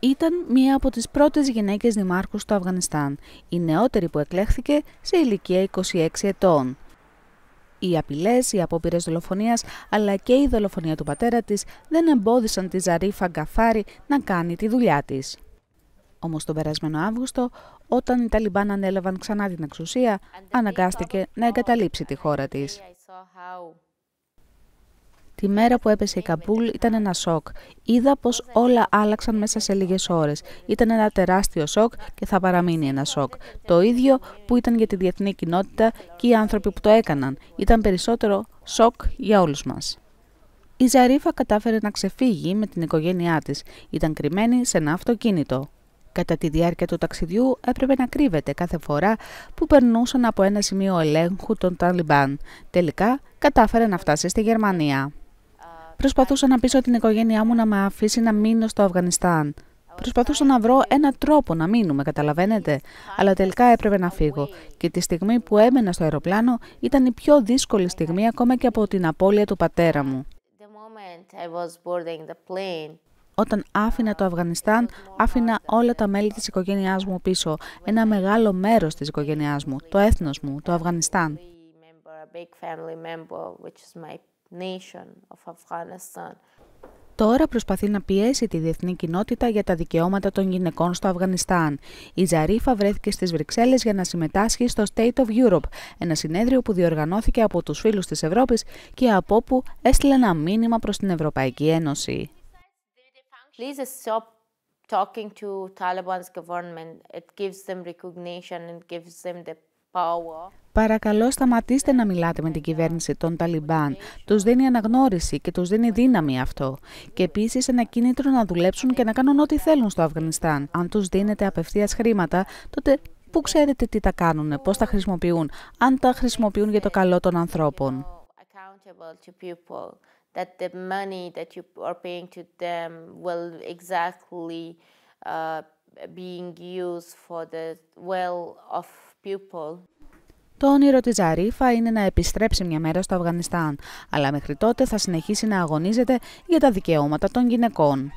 ήταν μία από τις πρώτες γυναίκες δημάρχους του Αφγανιστάν, η νεότερη που εκλέχθηκε σε ηλικία 26 ετών. Οι απειλές, οι απόπειρες δολοφονίας αλλά και η δολοφονία του πατέρα της δεν εμπόδισαν τη Ζαρίφα Γκαφάρη να κάνει τη δουλειά της. Όμως τον περασμένο Αύγουστο, όταν οι Ταλιμπάν ανέλαβαν ξανά την εξουσία, αναγκάστηκε να εγκαταλείψει τη χώρα της. Τη μέρα που έπεσε η Καμπούλ ήταν ένα σοκ. Είδα πως όλα άλλαξαν μέσα σε λίγες ώρες. Ήταν ένα τεράστιο σοκ και θα παραμείνει ένα σοκ. Το ίδιο που ήταν για τη διεθνή κοινότητα και οι άνθρωποι που το έκαναν. Ήταν περισσότερο σοκ για όλους μας. Η Ζαρίφα κατάφερε να ξεφύγει με την οικογένειά της. Ήταν κρυμμένη σε ένα αυτοκίνητο. Κατά τη διάρκεια του ταξιδιού έπρεπε να κρύβεται κάθε φορά που περνούσαν από ένα σημείο ελέγχου των Ταλιμπάν. Τελικά κατάφερε να φτάσει στη Γερμανία. Προσπαθούσα να πείσω την οικογένειά μου να με αφήσει να μείνω στο Αφγανιστάν. Προσπαθούσα να βρω ένα τρόπο να μείνουμε, καταλαβαίνετε. Αλλά τελικά έπρεπε να φύγω. Και τη στιγμή που έμενα στο αεροπλάνο ήταν η πιο δύσκολη στιγμή ακόμα και από την απώλεια του πατέρα μου. Όταν άφηνα το Αφγανιστάν, άφηνα όλα τα μέλη της οικογένειάς μου πίσω. Ένα μεγάλο μέρος της οικογένειάς μου, το έθνος μου, το Αφγανιστάν nation of Afghanistan. Τώρα προσπαθεί να πιέσει τη διεθνή κοινότητα για τα δικαιώματα των γυναικών στο Αφγανιστάν. Η Ζαρίφα βρέθηκε στις Βρυξέλλες για να συμμετάσχει στο State of Europe, ένα συνέδριο που διοργανώθηκε από τους φίλους της Ευρώπης και από όπου έστειλε ένα μήνυμα προς την Ευρωπαϊκή Ένωση. Please stop Παρακαλώ σταματήστε να μιλάτε με την κυβέρνηση των Ταλιμπάν. Τους δίνει αναγνώριση και τους δίνει δύναμη αυτό. Και επίσης ένα κίνητρο να δουλέψουν και να κάνουν ό,τι θέλουν στο Αφγανιστάν. Αν τους δίνετε απευθείας χρήματα, τότε πού ξέρετε τι τα κάνουν, πώς τα χρησιμοποιούν, αν τα χρησιμοποιούν για το καλό των ανθρώπων. Uh, being used for the well of το όνειρο της Ζαρίφα είναι να επιστρέψει μια μέρα στο Αφγανιστάν, αλλά μέχρι τότε θα συνεχίσει να αγωνίζεται για τα δικαιώματα των γυναικών.